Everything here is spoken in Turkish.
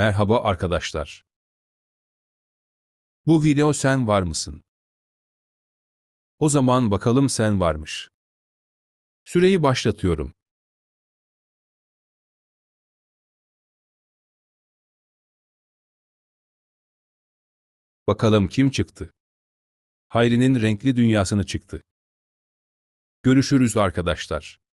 Merhaba arkadaşlar. Bu video sen var mısın? O zaman bakalım sen varmış. Süreyi başlatıyorum. Bakalım kim çıktı? Hayri'nin renkli dünyasını çıktı. Görüşürüz arkadaşlar.